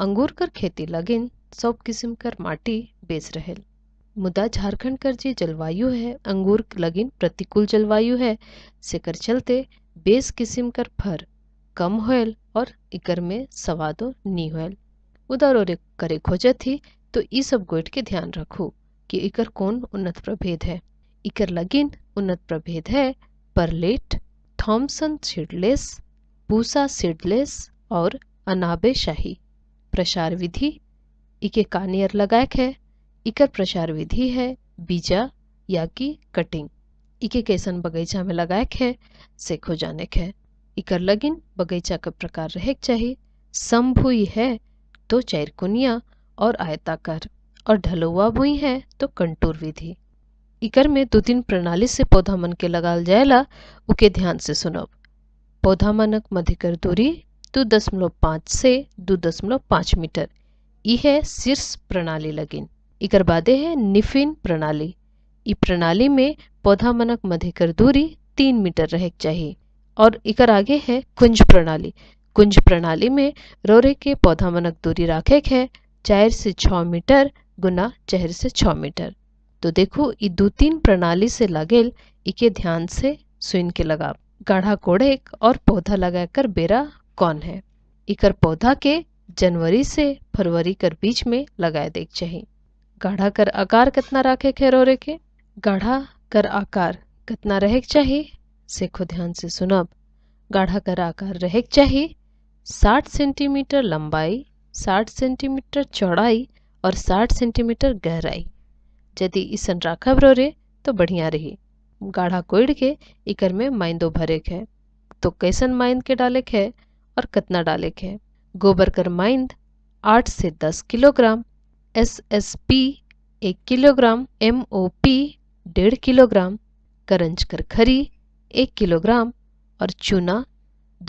अंगूर कर खेती लगिन सब किस्म कर माटी बेच रहे मुदा झारखंड कर जी जलवायु है अंगूर लगिन प्रतिकूल जलवायु है सेकर चलते बेस किस्म कर फर कम होल और इकर में सवादो नी होल उधर और करे खोजत थी तो ई सब गोट के ध्यान रखू कि इकर कौन उन्नत प्रभेद है इकर लगिन उन्नत प्रभेद है Perlette Thompson seedless Pusa seedless और अनाबे शाही प्रसार विधि इके कानियर लगाक है इकर प्रसार विधि है बीजा या कि कटिंग इके कैसन बगीचा में लगाक है सेखो जाने है इकर लगिन बगीचा का प्रकार रहे चाहिए भूई है तो चैरकुनिया और आयताकार और ढलुआ भुई है तो कंटूर विधि इकर में दो तीन प्रणाली से पौधा मन के लगाल जाएला उके ध्यान से सुनब पौधा मनक मधिकर दूरी दो दशमलव पाँच से दो दशमलव पाँच मीटर ई है शीर्ष प्रणाली लगिन इकर बादे है निफिन प्रणाली ई प्रणाली में पौधा मनक मध्य कर दूरी तीन मीटर रह चाहिए और इकर आगे है कुंज प्रणाली कुंज प्रणाली में रोरे के पौधा मनक दूरी राखे है चार से छ मीटर गुना चार से छ मीटर तो देखो ये दो तीन प्रणाली से लगेल इके ध्यान से सुन के लगा गाढ़ा कोड़े और पौधा लगाकर बेरा कौन है इकर पौधा के जनवरी से फरवरी कर बीच में लगाए देख चाहिए गाढ़ा कर आकार कितना रखे खेरोरे के गाढ़ा कर आकार कितना रहे चाहिए सेखो ध्यान से सुनब गाढ़ा कर आकार रहे चाहिए 60 सेंटीमीटर लंबाई 60 सेंटीमीटर चौड़ाई और 60 सेंटीमीटर गहराई यदि इसन राखब रोरे तो बढ़िया रही गाढ़ा कोइड के इकर में माइंदो भरे है तो कैसन माइंद के डाले के और कितना डाले के गोबर माइंद आठ से दस किलोग्राम एस एस पी एक किलोग्राम एम ओ पी डेढ़ किलोग्राम करंज कर खरी एक किलोग्राम और चूना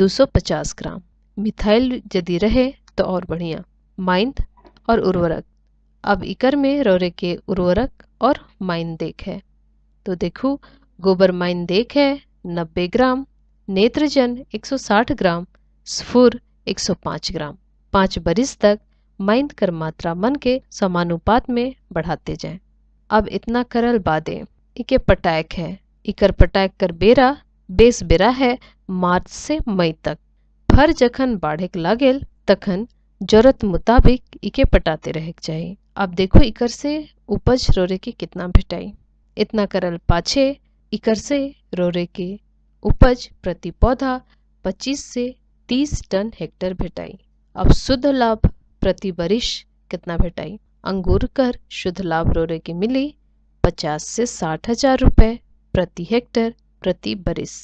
250 ग्राम मिथाइल यदि रहे तो और बढ़िया माइंद और उर्वरक अब इकर में रोरे के उर्वरक और माइन देख है तो देखो गोबर माइंद देख है 90 ग्राम नेत्रजन 160 ग्राम स्फुर 105 ग्राम पाँच बरिस तक माइंद कर मात्रा मन के समानुपात में बढ़ाते जाएं। अब इतना करल बादे इके पटायक है इकर पटायक कर बेरा बेस बेरा है मार्च से मई तक फर जखन बाढ़ लागेल तखन जरूरत मुताबिक इके पटाते रह चाहिए अब देखो इकर से उपज रोरे के कितना भेटाई इतना करल पाछे इकर से रोरे के उपज प्रति पौधा 25 से तीस टन हेक्टर भेटाई अब शुद्ध लाभ प्रति बरिश कितना भेटाई अंगूर कर शुद्ध लाभ रोरे की मिली पचास से साठ हजार रुपये प्रति हेक्टर प्रति बरिश